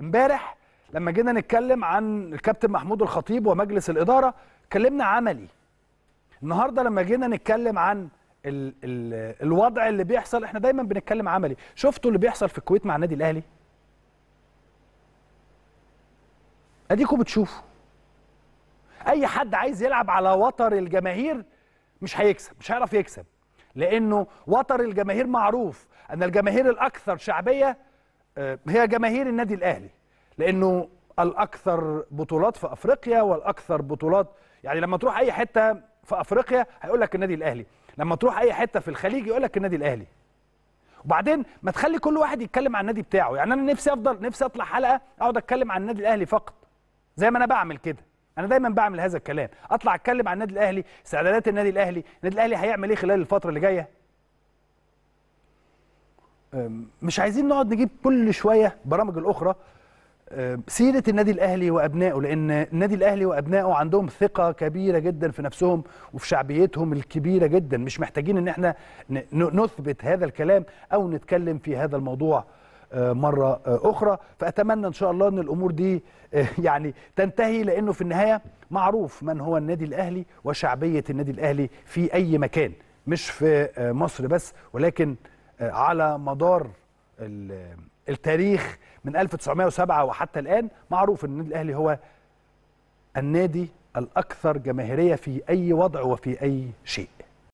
امبارح لما جينا نتكلم عن الكابتن محمود الخطيب ومجلس الاداره اتكلمنا عملي النهارده لما جينا نتكلم عن الـ الـ الوضع اللي بيحصل احنا دايما بنتكلم عملي شفتوا اللي بيحصل في الكويت مع النادي الاهلي اديكم بتشوفوا اي حد عايز يلعب على وتر الجماهير مش هيكسب مش هيعرف يكسب لانه وتر الجماهير معروف ان الجماهير الاكثر شعبيه آه، هي جماهير النادي الاهلي لانه الاكثر بطولات في افريقيا والاكثر بطولات يعني لما تروح اي حته في افريقيا هيقول لك النادي الاهلي لما تروح اي حته في الخليج يقول لك النادي الاهلي وبعدين ما تخلي كل واحد يتكلم عن النادي بتاعه يعني انا نفسي افضل نفسي اطلع حلقه اقعد اتكلم عن النادي الاهلي فقط زي ما انا بعمل كده انا دايما بعمل هذا الكلام اطلع اتكلم عن النادي الاهلي استعدادات النادي الاهلي النادي الاهلي هيعمل ايه خلال الفتره اللي جايه مش عايزين نقعد نجيب كل شويه برامج الاخرى سيره النادي الاهلي وابنائه لان النادي الاهلي وابنائه عندهم ثقه كبيره جدا في نفسهم وفي شعبيتهم الكبيره جدا مش محتاجين ان احنا نثبت هذا الكلام او نتكلم في هذا الموضوع أه، مره أه، اخرى فاتمنى ان شاء الله ان الامور دي أه، يعني تنتهي لانه في النهايه معروف من هو النادي الاهلي وشعبيه النادي الاهلي في اي مكان مش في مصر بس ولكن على مدار التاريخ من 1907 وحتى الآن معروف أن النادي الأهلي هو النادي الأكثر جماهيرية في أي وضع وفي أي شيء